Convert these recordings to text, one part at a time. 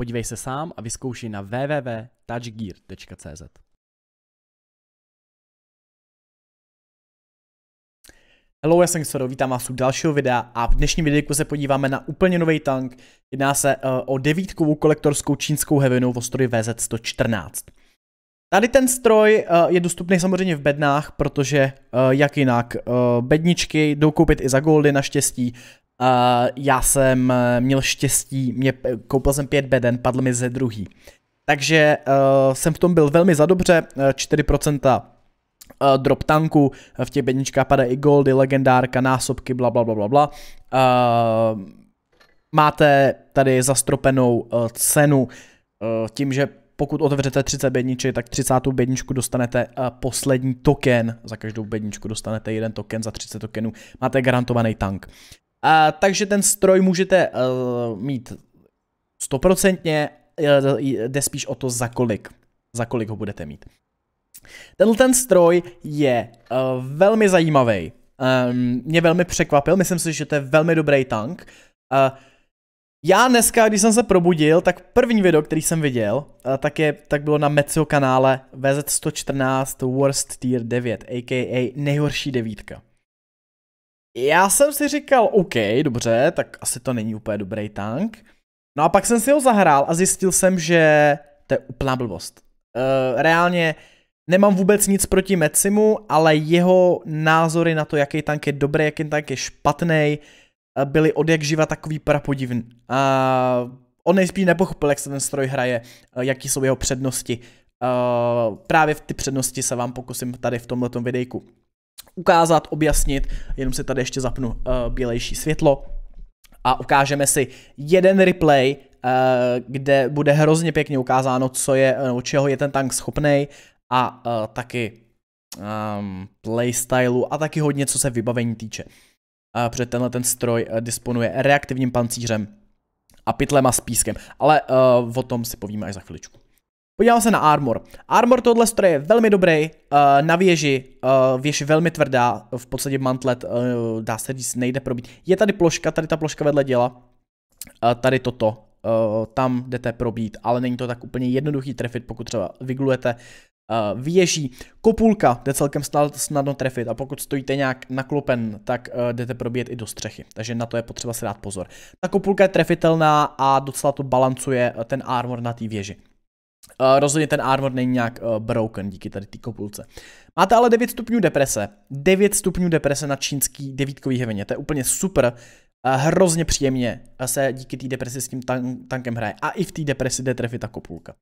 Podívej se sám a vyzkoušej na www.touchgear.cz. Hello, já jsem Xoro, vítám vás u dalšího videa a v dnešním videu se podíváme na úplně nový tank. Jedná se uh, o devítkovou kolektorskou čínskou hevinu v ostroji VZ-114. Tady ten stroj uh, je dostupný samozřejmě v bednách, protože uh, jak jinak, uh, bedničky jdou koupit i za goldy naštěstí Uh, já jsem eh, měl štěstí, mě, koupil jsem pět beden, padl mi ze druhý. Takže uh, jsem v tom byl velmi zadobře, 4% drop tanku, v těch bedničkách padá i goldy, legendárka, násobky, bla bla bla bla bla. Uh, máte tady zastropenou uh, cenu uh, tím, že pokud otevřete 30 bedniček, tak 30. bedničku dostanete poslední token. Za každou bedničku dostanete jeden token za 30 tokenů. Máte garantovaný tank. A, takže ten stroj můžete uh, mít stoprocentně, eh, jde spíš o to, za kolik, za kolik ho budete mít. Tenhle ten stroj je uh, velmi zajímavý. Um, mě velmi překvapil, myslím si, že to je velmi dobrý tank. Uh, já dneska, když jsem se probudil, tak první video, který jsem viděl, uh, tak, je, tak bylo na Mecio kanále VZ114 Worst Tier 9, aka nejhorší devítka. Já jsem si říkal, OK, dobře, tak asi to není úplně dobrý tank. No a pak jsem si ho zahrál a zjistil jsem, že to je úplná blbost. Uh, reálně nemám vůbec nic proti Metsimu, ale jeho názory na to, jaký tank je dobrý, jaký tank je špatný, eh, byly od jak živa takový prapodivný. A uh, on nejspíš nepochopil, jak se ten stroj hraje, eh, jaký jsou jeho přednosti. Uh, právě v ty přednosti se vám pokusím tady v tomto videjku ukázat, objasnit, jenom si tady ještě zapnu uh, bělejší světlo a ukážeme si jeden replay, uh, kde bude hrozně pěkně ukázáno, co je, uh, čeho je ten tank schopný a uh, taky um, ehm, playstylu a taky hodně co se vybavení týče. Uh, protože tenhle ten stroj uh, disponuje reaktivním pancířem a pytlema s pískem, ale uh, o tom si povíme až za chviličku. Podívám se na armor. Armor tohle stroje je velmi dobrý, uh, na věži, uh, věž velmi tvrdá, v podstatě mantlet, uh, dá se říct, nejde probít. Je tady ploška, tady ta ploška vedle děla, uh, tady toto, uh, tam jdete probít, ale není to tak úplně jednoduchý trefit, pokud třeba vyglujete uh, věží. Kopulka jde celkem snadno trefit a pokud stojíte nějak naklopen, tak uh, jdete probíjet i do střechy, takže na to je potřeba si dát pozor. Ta kopulka je trefitelná a docela to balancuje ten armor na té věži. Uh, rozhodně ten armor není nějak uh, broken díky tady té kopulce. Máte ale 9 stupňů deprese. 9 stupňů deprese na čínský devítkový heveně. To je úplně super. Uh, hrozně příjemně se díky té depresi s tím tan tankem hraje. A i v té depresi jde trefit ta kopulka.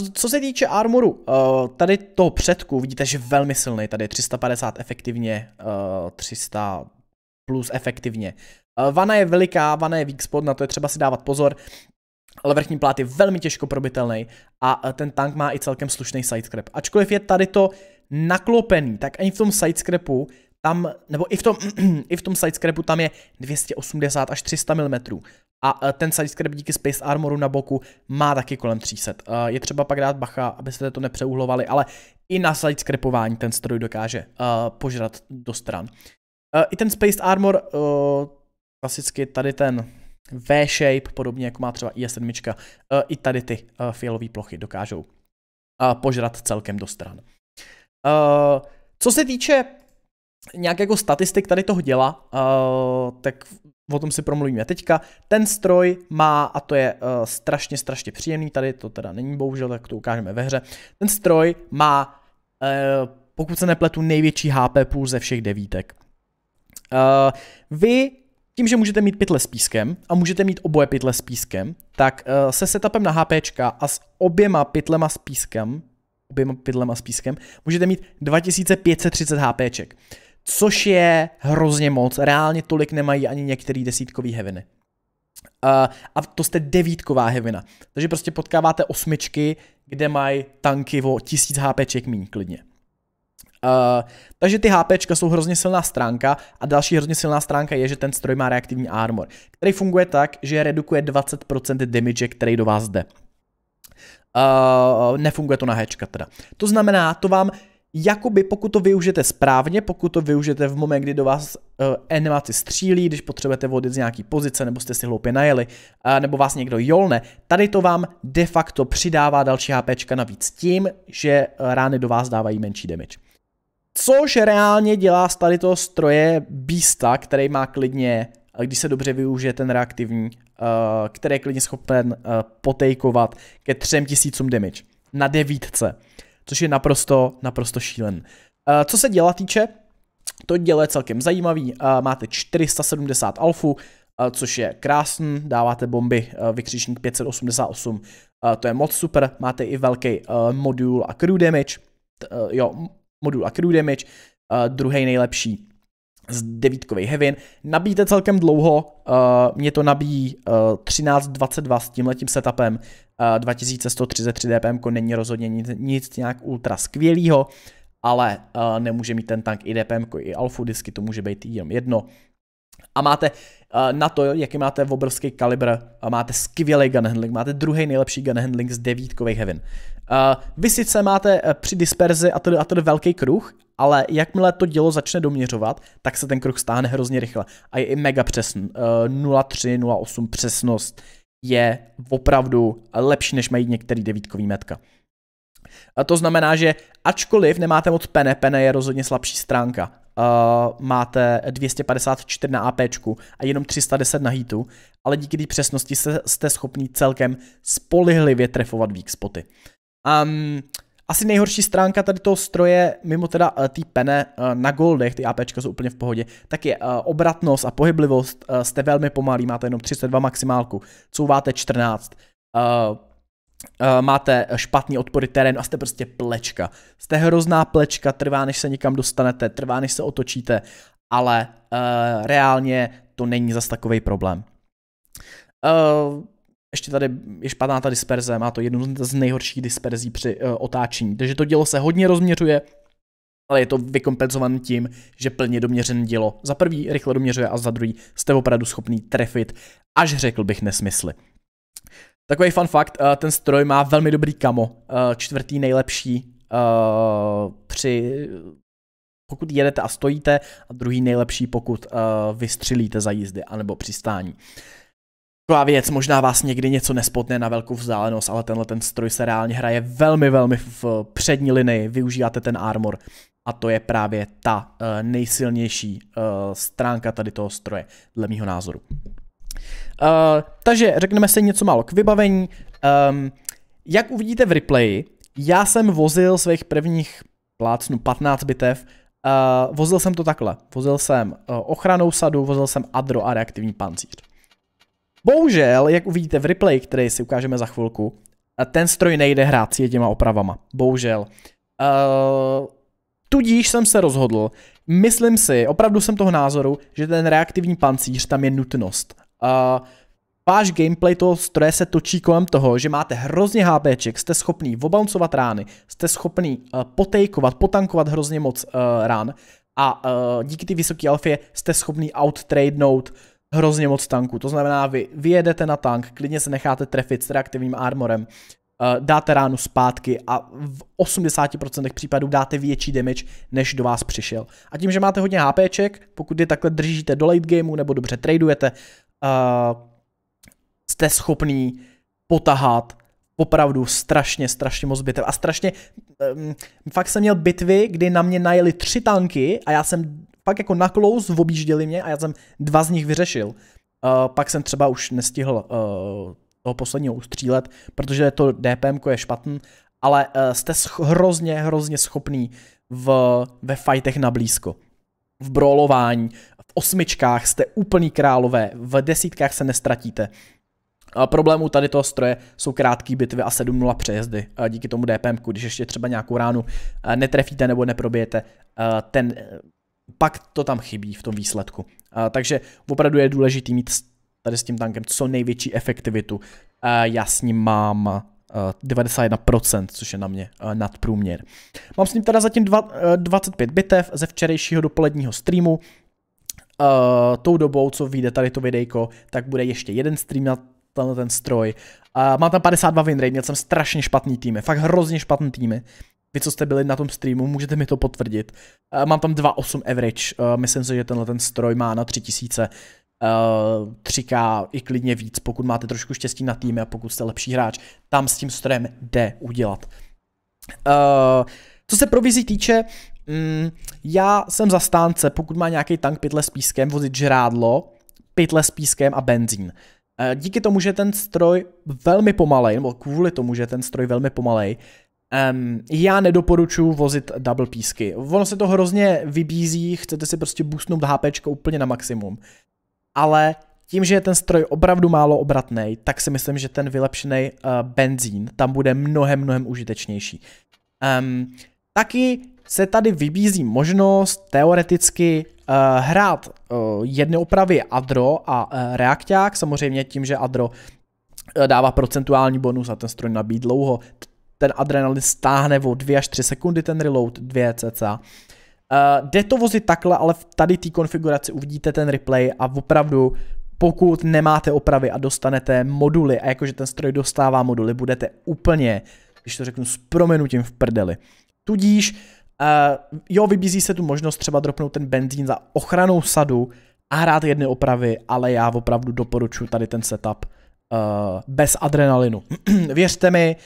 Uh, co se týče armoru, uh, tady toho předku vidíte, že velmi silný. Tady 350 efektivně, uh, 300 plus efektivně. Vana je veliká, vana je weak spot, na to je třeba si dávat pozor ale vrchní plát je velmi těžko probitelný a e, ten tank má i celkem slušný sidescrap. Ačkoliv je tady to naklopený, tak ani v tom sidescrapu tam, nebo i v tom, i v tom sidescrapu tam je 280 až 300 mm. A e, ten sidescrap díky Space Armoru na boku má taky kolem 300. E, je třeba pak dát bacha, abyste to nepřeuhlovali, ale i na sidescrapování ten stroj dokáže požrat do stran. I ten Space Armor, klasicky tady ten v-shape, podobně jako má třeba i7. Eh, I tady ty eh, fialové plochy dokážou eh, požrat celkem do stran. Co se týče nějak jako statistik tady toho děla, tak o tom si promluvíme teďka. Ten stroj má, a to je strašně, strašně příjemný, tady to teda není bohužel, tak to ukážeme ve hře. Ten stroj má, pokud se nepletu, největší HP půl ze všech devítek. Uh, vy tím, že můžete mít pytle s pískem a můžete mít oboje pytle s pískem, tak uh, se setupem na HP a s oběma pytlema s pískem, oběma pytlema s pískem, můžete mít 2530 HPček. Což je hrozně moc, reálně tolik nemají ani některý desítkový heviny. Uh, a to jste devítková hevina. Takže prostě potkáváte osmičky, kde mají tanky o 1000 HPček míň klidně. Uh, takže ty HP jsou hrozně silná stránka a další hrozně silná stránka je, že ten stroj má reaktivní armor, který funguje tak, že redukuje 20% damage, který do vás jde. Uh, nefunguje to na hečka teda. To znamená, to vám jakoby pokud to využijete správně, pokud to využijete v moment, kdy do vás uh, animaci střílí, když potřebujete vodit z nějaký pozice, nebo jste si hloupě najeli, uh, nebo vás někdo jolne, tady to vám de facto přidává další HPčka navíc tím, že rány do vás dávají menší damage. Což reálně dělá z tady toho stroje bísta, který má klidně, když se dobře využije ten reaktivní, eh, který je klidně schopen eh, potejkovat ke 3000 damage na devítce, což je naprosto, naprosto šílen. Eh, co se děla týče, to děle je celkem zajímavý, máte 470 alfu, což je krásný, dáváte bomby vykřičník 588, to je moc super, máte i velký modul a crew damage, jo, modul akru damage, uh, druhý nejlepší z devítkovej heaven Nabíjíte celkem dlouho, uh, mě to nabíjí uh, 13.22 s tímhletím setupem, uh, 2133 dpm není rozhodně nic, nic nějak ultra skvělýho, ale uh, nemůže mít ten tank i dpm, i alfu disky, to může být jenom jedno. A máte uh, na to, jaký máte obrovský kalibr, a máte skvělý gun handling, máte druhý nejlepší gun handling z devítkových heaven Uh, vy sice máte eh, při disperzi a tedy, a tedy velký kruh, ale jakmile to dělo začne doměřovat, tak se ten kruh stáhne hrozně rychle a je i mega přesný. Uh, 0,3, 0,8 přesnost je opravdu lepší, než mají některý devítkový metka. A eh, to znamená, že ačkoliv nemáte moc pene, pene je rozhodně slabší stránka, uh, máte 254 na AP a jenom 310 na hitu, ale díky té přesnosti se, jste schopni celkem spolehlivě trefovat weak spoty. Um, asi nejhorší stránka tady toho stroje, mimo teda uh, eh, ty pene uh, na goldech, ty APčka jsou úplně v pohodě, tak je uh, obratnost a pohyblivost, uh, jste velmi pomalý, máte jenom 32 maximálku, couváte 14, uh, Uh, máte špatný odpory terénu a jste prostě plečka. Jste hrozná plečka, trvá než se někam dostanete, trvá než se otočíte, ale uh, reálně to není zas takový problém. Uh, ještě tady je špatná ta disperze, má to jednu z nejhorších disperzí při uh, otáčení. Takže to dělo se hodně rozměřuje, ale je to vykompenzované tím, že plně doměřené dělo. Za prvý rychle doměřuje a za druhý jste opravdu schopný trefit, až řekl bych nesmysly. Takový fun fact, eh, ten stroj má velmi dobrý kamo, eh, čtvrtý nejlepší při pokud jedete a stojíte a druhý nejlepší, pokud vystřelíte za jízdy anebo přistání. Taková věc, možná vás někdy něco nespotne na velkou vzdálenost, ale tenhle ten stroj se reálně hraje velmi, velmi v přední linii, využíváte ten armor a to je právě ta uh, nejsilnější uh, stránka tady toho stroje, dle mýho názoru. Uh, takže řekneme se něco málo k vybavení. Um, jak uvidíte v replay, já jsem vozil svých prvních plácnu 15 bitev, uh, vozil jsem to takhle. Vozil jsem uh, ochranou sadu, vozil jsem adro a reaktivní pancíř. Bohužel, jak uvidíte v replay, který si ukážeme za chvilku, ten stroj nejde hrát s těma opravama. Bohužel. Uh, tudíž jsem se rozhodl, myslím si, opravdu jsem toho názoru, že ten reaktivní pancíř tam je nutnost. Uh, váš gameplay toho stroje se točí kolem toho, že máte hrozně HPček, jste schopný obouncovat rány, jste schopný uh, potejkovat, potankovat hrozně moc uh, ran a uh, díky ty vysoké alfě jste schopný outtradenout uh, hrozně moc tanků. To znamená, vy vyjedete na tank, klidně se necháte trefit s reaktivním armorem, eh, dáte ránu zpátky a v 80% případů dáte větší damage, než do vás přišel. A tím, že máte hodně HPček, pokud je takhle držíte do late gameu nebo dobře tradujete, uh, jste schopný potahat opravdu strašně, strašně moc bitev. A strašně, um, fakt jsem měl bitvy, kdy na mě najeli tři tanky a já jsem pak jako na close objížděli mě a já jsem dva z nich vyřešil. Uh, pak jsem třeba už nestihl uh, toho posledního ustřílet, protože to DPM je špatný, ale uh, jste sch- hrozně, hrozně schopný v, ve fightech na blízko. V brolování, v osmičkách jste úplný králové, v desítkách se nestratíte. Problémů tady toho stroje jsou krátké bitvy a 7-0 přejezdy díky tomu DPM, když ještě třeba nějakou ránu netrefíte nebo neprobijete ten pak to tam chybí v tom výsledku. A, takže opravdu je důležité mít tady s tím tankem co největší efektivitu. A já s ním mám 91%, což je na mě nadprůměr. Mám s ním teda zatím dva, 25 bitev ze včerejšího dopoledního streamu. tou dobou, co vyjde tady to videjko, tak bude ještě jeden stream na tenhle ten stroj. Uh, mám tam 52 winrate, měl jsem strašně špatný týmy, fakt hrozně špatný týmy vy, co jste byli na tom streamu, můžete mi to potvrdit. Uh, mám tam 2.8 average, uh, myslím si, že tenhle ten stroj má na 3000, uh, 3K i klidně víc, pokud máte trošku štěstí na týmy a pokud jste lepší hráč, tam s tím strojem jde udělat. Uh, co se provizí týče, um, já jsem zastánce, pokud má nějaký tank pytle s pískem, vozit žrádlo, pytle s pískem a benzín. Díky tomu, že ten stroj velmi pomalej, nebo kvůli tomu, že ten stroj velmi pomalej, Um, já nedoporučuji vozit double písky. Ono se to hrozně vybízí, chcete si prostě boostnout HP úplně na maximum. Ale tím, že je ten stroj opravdu málo obratný, tak si myslím, že ten vylepšený uh, benzín tam bude mnohem, mnohem užitečnější. Um, taky se tady vybízí možnost teoreticky uh, hrát uh, jedny opravy Adro a uh, Reakták, samozřejmě tím, že Adro dává procentuální bonus a ten stroj nabíd dlouho, ten adrenalin stáhne o 2 až 3 sekundy, ten reload 2 cca. Uh, jde to vozit takhle, ale v tady té konfiguraci uvidíte ten replay a opravdu pokud nemáte opravy a dostanete moduly, a jakože ten stroj dostává moduly, budete úplně, když to řeknu s proměnutím v prdeli. Tudíž, uh, jo, vybízí se tu možnost třeba dropnout ten benzín za ochranou sadu a hrát jedny opravy, ale já opravdu doporučuji tady ten setup uh, bez adrenalinu. Věřte mi,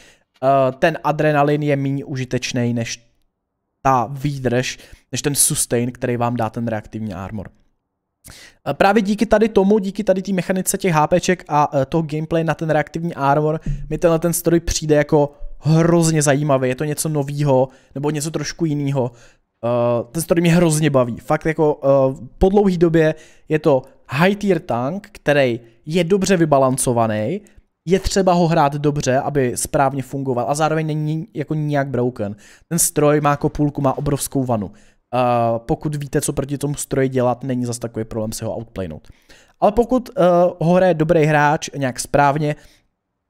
Eh, ten adrenalin je méně užitečný než ta výdrž, než ten sustain, který vám dá ten reaktivní armor. Eh, právě díky tady tomu, díky tady té mechanice těch HPček a eh, toho gameplay na ten reaktivní armor, mi tenhle ten stroj přijde jako hrozně zajímavý, je to něco novýho, nebo něco trošku jiného. ten stroj mě hrozně baví, fakt jako po dlouhý době je to high tier tank, který je dobře vybalancovaný, je třeba ho hrát dobře, aby správně fungoval a zároveň není jako nijak broken. Ten stroj má kopulku, má obrovskou vanu. Uh, pokud víte, co proti tomu stroji dělat, není zas takový problém si ho outplaynout. Ale pokud uh, ho hraje dobrý hráč nějak správně,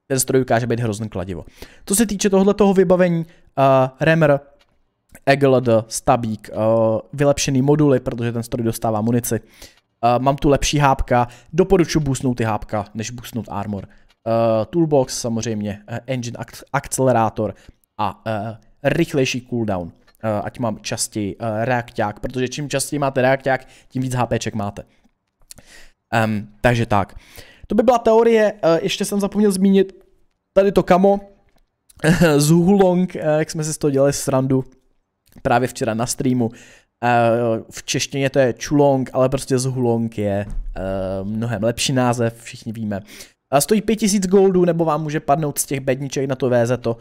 ten stroj ukáže být hrozný kladivo. Co se týče tohoto vybavení, uh, Remer, Egled, Stabík, uh, vylepšený moduly, protože ten stroj dostává munici. Uh, mám tu lepší hápka, doporučuji boostnout ty hápka, než boostnout armor. Uh, uh, toolbox samozřejmě, uh, engine ak- a uh, rychlejší cooldown, uh, ať mám častěji uh, reakták, protože čím častěji máte reakták, tím víc HPček máte. Um, takže tak. To by byla teorie, uh, ještě jsem zapomněl zmínit tady to kamo, Hulong, uh, jak jsme si z toho dělali srandu právě včera na streamu, v češtině to je Chulong, ale prostě Zhulong je mnohem lepší název, všichni víme. Stojí 5000 goldů, nebo vám může padnout z těch bedniček na to VZ to.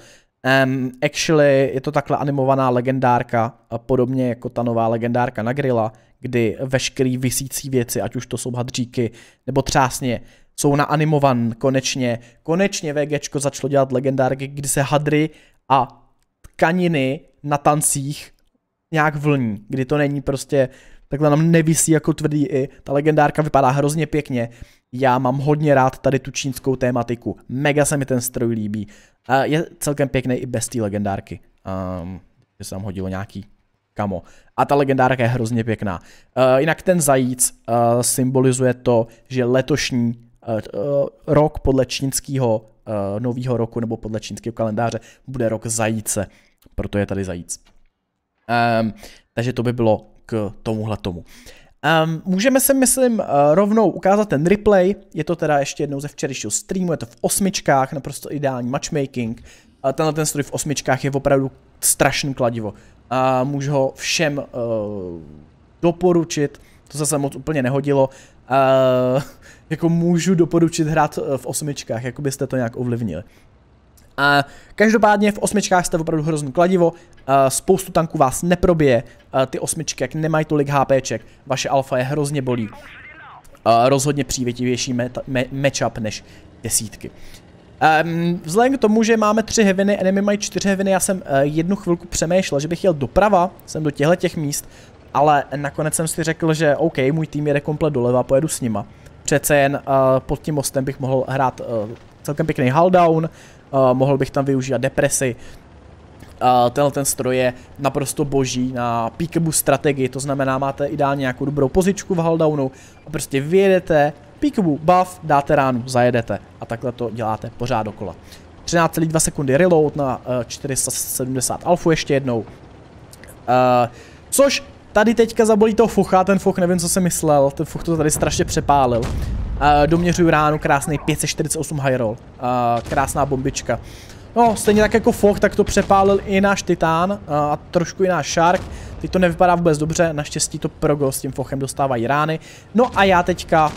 Um, actually je to takhle animovaná legendárka, podobně jako ta nová legendárka na grilla, kdy veškerý vysící věci, ať už to jsou hadříky nebo třásně, jsou na animovan konečně. Konečně VGčko začalo dělat legendárky, kdy se hadry a tkaniny na tancích nějak vlní, kdy to není prostě takhle nám nevisí jako tvrdý i. Ta legendárka vypadá hrozně pěkně. Já mám hodně rád tady tu čínskou tématiku. Mega se mi ten stroj líbí. A je celkem pěkný i bez té legendárky. Um, že se nám hodilo nějaký kamo. A ta legendárka je hrozně pěkná. Uh, jinak ten zajíc uh, symbolizuje to, že letošní uh, uh, rok podle čínského uh, nového roku nebo podle čínského kalendáře bude rok zajíce. Proto je tady zajíc. Um, takže to by bylo k tomuhle tomu. Um, můžeme se, myslím, uh, rovnou ukázat ten replay. Je to teda ještě jednou ze včerejšího streamu, je to v osmičkách, naprosto ideální matchmaking. Uh, tenhle ten stroj v osmičkách je opravdu strašný kladivo. A uh, můžu ho všem uh, doporučit, to zase moc úplně nehodilo. Uh, jako můžu doporučit hrát v osmičkách, jako byste to nějak ovlivnili. A každopádně v osmičkách jste opravdu hrozný kladivo, a spoustu tanků vás neprobije, a ty osmičky jak nemají tolik HPček, vaše alfa je hrozně bolí. A rozhodně přívětivější meta, me, matchup než desítky. Um, vzhledem k tomu, že máme tři heviny, enemy mají čtyři heviny, já jsem uh, jednu chvilku přemýšlel, že bych jel doprava, jsem do těchto těch míst, ale nakonec jsem si řekl, že OK, můj tým jede komplet doleva, pojedu s nima. Přece jen uh, pod tím mostem bych mohl hrát uh, celkem pěkný haldown. uh, uh, mohl bych tam využít depresi. Uh, tenhle ten stroj je naprosto boží na peekaboo strategii, to znamená máte ideálně nějakou dobrou pozičku v haldownu a prostě vyjedete, peekaboo buff, dáte ránu, zajedete a takhle to děláte pořád dokola. 13,2 sekundy reload na uh, eh, 470 alfu ještě jednou. Uh, což tady teďka zabolí toho fucha, ten fuch nevím co jsem myslel, ten fuch to tady strašně přepálil. Uh, doměřuju ránu, krásný 548 high roll. Uh, krásná bombička. No, stejně tak jako Foch, tak to přepálil i náš Titán uh, a trošku i náš Shark. Teď to nevypadá vůbec dobře, naštěstí to Progo s tím Fochem dostávají rány. No a já teďka, uh,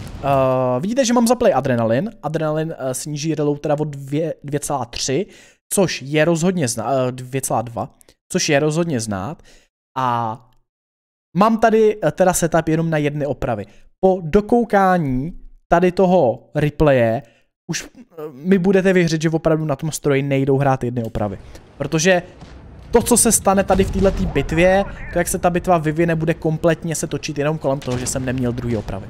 vidíte, že mám zaplay adrenalin. Adrenalin uh, sníží relou teda o 2,3, což je rozhodně znát, uh, 2,2, což je rozhodně znát. A mám tady uh, teda setup jenom na jedny opravy. Po dokoukání tady toho replaye už eh, mi budete věřit, že opravdu na tom stroji nejdou hrát jedny opravy. Protože to, co se stane tady v této bitvě, to, jak se ta bitva vyvine, bude kompletně se točit jenom kolem toho, že jsem neměl druhý opravy.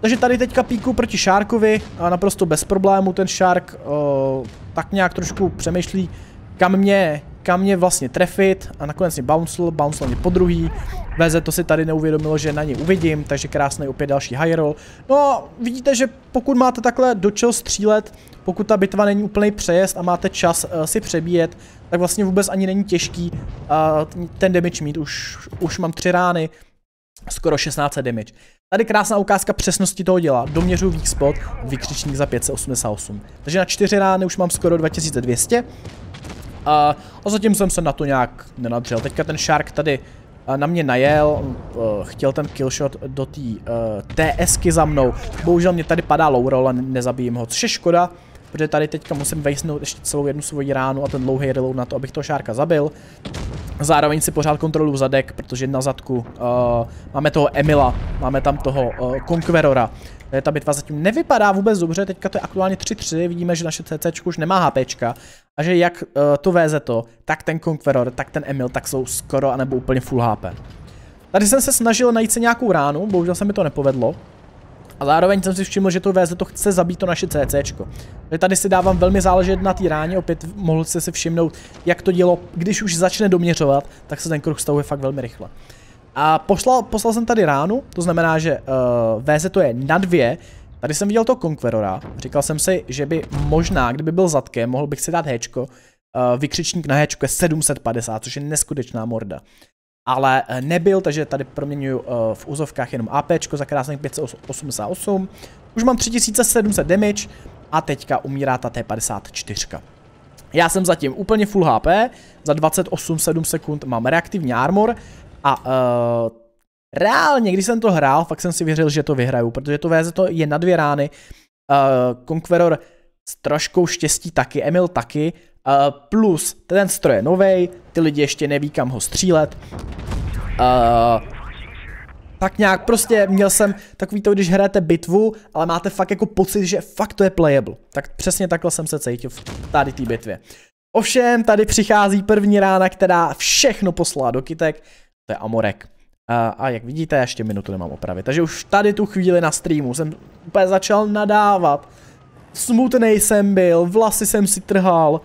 Takže tady teďka píku proti Šárkovi, a naprosto bez problému ten Šárk o, eh, tak nějak trošku přemýšlí, kam mě kam mě vlastně trefit a nakonec mě bouncel, bouncel mě po druhý. VZ to si tady neuvědomilo, že na ně uvidím, takže krásný opět další high roll. No a vidíte, že pokud máte takhle do čeho střílet, pokud ta bitva není úplný přejezd a máte čas uh, si přebíjet, tak vlastně vůbec ani není těžký uh, ten damage mít, už, už mám tři rány, skoro 16 damage. Tady krásná ukázka přesnosti toho děla. Doměřu weak spot, vykřičník za 588. Takže na čtyři rány už mám skoro 2200 a, a zatím jsem se na to nějak nenadřel. Teďka ten Shark tady na mě najel, e, chtěl ten killshot do té uh, e, TSky za mnou. Bohužel mě tady padá low roll a nezabijím ho, což je škoda, protože tady teďka musím vejsnout ještě celou jednu svoji ránu a ten dlouhý reload na to, abych toho Sharka zabil. Zároveň si pořád kontrolu zadek, protože na zadku uh, máme toho Emila, máme tam toho uh, Conquerora, Eh, ta bitva zatím nevypadá vůbec dobře, teďka to je aktuálně 3-3, vidíme, že naše CC už nemá HP a že jak uh, to VZ to, tak ten Conqueror, tak ten Emil, tak jsou skoro anebo úplně full HP. Tady jsem se snažil najít se nějakou ránu, bohužel se mi to nepovedlo. A zároveň jsem si všiml, že to VZ to chce zabít to naše CCčko. Takže tady si dávám velmi záležet na té ráně, opět mohl jste si všimnout, jak to dělo, když už začne doměřovat, tak se ten kruh stavuje fakt velmi rychle. A poslal, poslal jsem tady ránu, to znamená, že uh, eh, VZ to je na dvě. Tady jsem viděl toho Conquerora, říkal jsem si, že by možná, kdyby byl zadkem, mohl bych si dát hečko. Uh, eh, vykřičník na hečku. je 750, což je neskutečná morda. Ale uh, nebyl, takže tady proměňuji uh, v úzovkách jenom APčko za krásných 588. Už mám 3700 damage a teďka umírá ta T54. Já jsem zatím úplně full HP, za 28,7 sekund mám reaktivní armor, a uh, reálně, když jsem to hrál, fakt jsem si věřil, že to vyhraju, protože to VZ to je na dvě rány. Uh, Conqueror s troškou štěstí taky, Emil taky, uh, plus ten stroj je novej, ty lidi ještě neví kam ho střílet. Uh, tak nějak prostě měl jsem takový to, když hrajete bitvu, ale máte fakt jako pocit, že fakt to je playable. Tak přesně takhle jsem se cítil v tady té bitvě. Ovšem, tady přichází první rána, která všechno poslala do kytek, to je Amorek. A, a jak vidíte, ještě minutu nemám opravit. Takže už tady tu chvíli na streamu jsem úplně začal nadávat. Smutný jsem byl, vlasy jsem si trhal,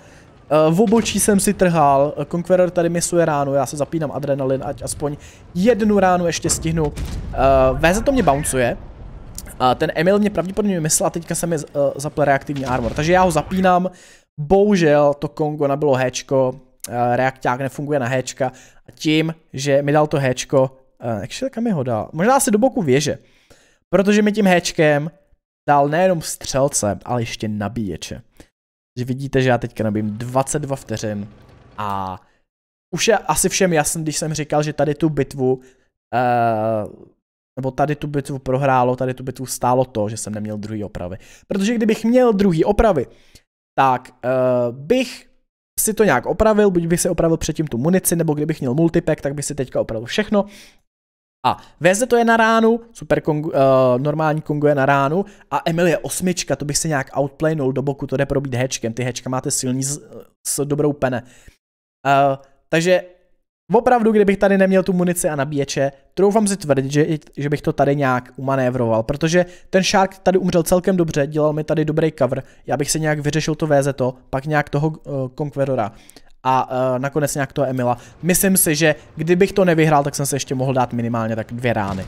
eh, v obočí jsem si trhal, Conqueror tady misuje ránu, já se zapínám adrenalin, ať aspoň jednu ránu ještě stihnu. Eh, VZ to mě bouncuje, a ten Emil mě pravděpodobně myslel a teďka jsem mi eh, zapl reaktivní armor, takže já ho zapínám. Bohužel to Kongo nabylo Hčko, reakták nefunguje na Hčka tím, že mi dal to hečko, uh, eh, actually kam mi ho dal, možná asi do boku věže, protože mi tím hečkem dal nejenom střelce, ale ještě nabíječe. že vidíte, že já teďka nabím 22 vteřin a už je asi všem jasný, když jsem říkal, že tady tu bitvu uh, nebo tady tu bitvu prohrálo, tady tu bitvu stálo to, že jsem neměl druhý opravy. Protože kdybych měl druhý opravy, tak uh, bych si to nějak opravil, buď bych si opravil předtím tu munici, nebo kdybych měl multipack, tak bych si teďka opravil všechno. A VZ to je na ránu, super Kongu, uh, normální Kongo je na ránu a Emil je osmička, to bych si nějak outplaynul do boku, to jde probít hečkem, ty hečka máte silný s, s dobrou pene. Uh, takže Opravdu, kdybych tady neměl tu munici a nabíječe, troufám si tvrdit, že, že bych to tady nějak umanévroval, protože ten Shark tady umřel celkem dobře, dělal mi tady dobrý cover, já bych se nějak vyřešil to VZ, to, pak nějak toho uh, Conquerora a uh, nakonec nějak toho Emila. Myslím si, že kdybych to nevyhrál, tak jsem se ještě mohl dát minimálně tak dvě rány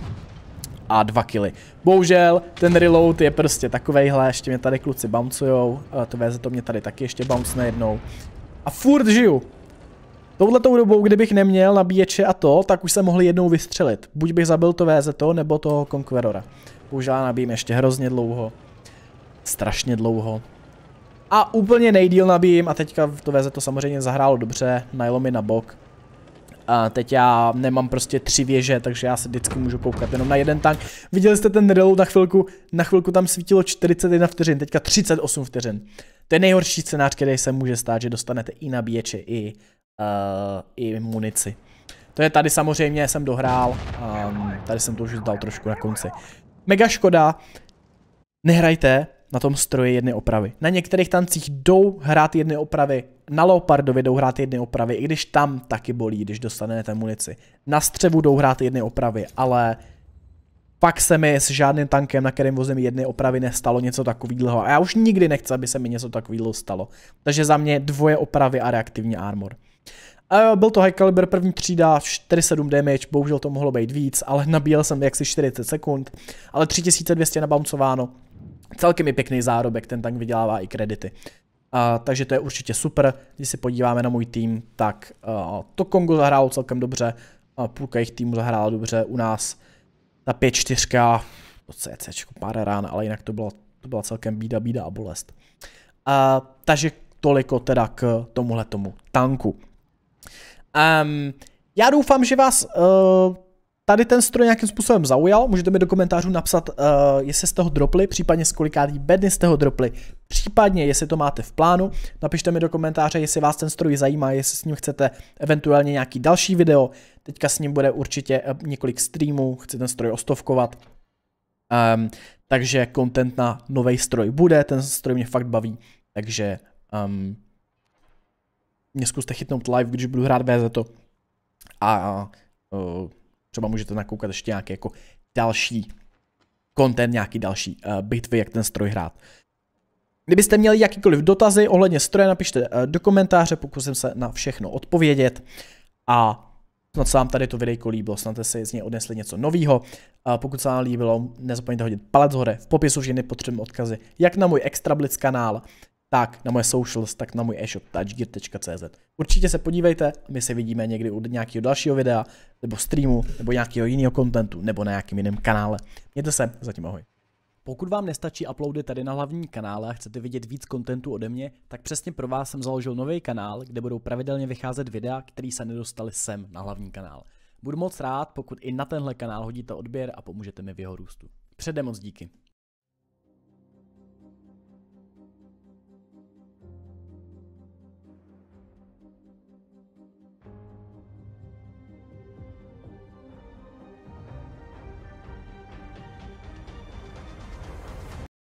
a dva kily. Bohužel, ten reload je prostě takovejhle, ještě mě tady kluci bouncujou, uh, to VZ to mě tady taky ještě bounce jednou. A furt žiju, Touhletou dobou, kdybych neměl nabíječe a to, tak už jsem mohl jednou vystřelit. Buď bych zabil to VZO, nebo toho Conquerora. Už já nabím ještě hrozně dlouho. Strašně dlouho. A úplně nejdíl nabím a teďka to VZO samozřejmě zahrálo dobře, najlo mi na bok. A teď já nemám prostě tři věže, takže já se vždycky můžu koukat jenom na jeden tank. Viděli jste ten reload na chvilku, na chvilku tam svítilo 41 vteřin, teďka 38 vteřin. To je nejhorší scénář, který se může stát, že dostanete i nabíječe, i Eh, i munici. To je tady samozřejmě, jsem dohrál, um, tady jsem to už dal trošku na konci. Mega škoda, nehrajte na tom stroji jedny opravy. Na některých tancích jdou hrát jedny opravy, na Leopardovi jdou hrát jedny opravy, i když tam taky bolí, když dostanete munici. Na střevu jdou hrát jedny opravy, ale pak se mi s žádným tankem, na kterém vozím jedny opravy, nestalo něco takového. A já už nikdy nechci, aby se mi něco takového stalo. Takže za mě dvoje opravy a reaktivní armor. A byl to High Caliber první třída, 4,7 damage, bohužel to mohlo být víc, ale nabíjel jsem jaksi 40 sekund, ale 3200 nabouncováno. Celkem je pěkný zárobek, ten tank vydělává i kredity. Uh, takže to je určitě super. Když se podíváme na můj tým, tak uh, to Kongo zahrálo celkem dobře, uh, půlka jejich týmu zahrála dobře u nás. Ta 5-4, to CC, pár rán, ale jinak to byla, to byla celkem bída, bída a bolest. Uh, takže toliko teda k tomuhle tomu tanku. Um, já doufám, že vás uh, tady ten stroj nějakým způsobem zaujal. Můžete mi do komentářů napsat, uh, jestli jste ho dropli, případně z kolikátý bedny jste ho dropli, případně jestli to máte v plánu. Napište mi do komentáře, jestli vás ten stroj zajímá, jestli s ním chcete eventuálně nějaký další video. Teďka s ním bude určitě eh, několik streamů, chci ten stroj ostovkovat. Um, takže content na nový stroj bude, ten stroj mě fakt baví, takže um, mě zkuste chytnout live, když budu hrát VZ to. A uh, třeba můžete nakoukat ještě nějaký jako další content, nějaký další uh, bitvy, jak ten stroj hrát. Kdybyste měli jakýkoliv dotazy ohledně stroje, napište uh, do komentáře, pokusím se na všechno odpovědět. A snad se vám tady to videjko líbilo, snad si z něj odnesli něco nového. Pokud se vám líbilo, nezapomeňte hodit palec hore. V popisu všechny potřebné odkazy, jak na můj Extrablitz kanál, tak na moje socials, tak na můj e-shop touchgear.cz. Určitě se podívejte, my se vidíme někdy u nějakého dalšího videa, nebo streamu, nebo nějakého jiného kontentu, nebo na nějakém jiném kanále. Mějte se, zatím ahoj. Pokud vám nestačí uploady tady na hlavní kanále a chcete vidět víc kontentu ode mě, tak přesně pro vás jsem založil nový kanál, kde budou pravidelně vycházet videa, které se nedostaly sem na hlavní kanál. Budu moc rád, pokud i na tenhle kanál hodíte odběr a pomůžete mi v jeho růstu. Předem moc díky.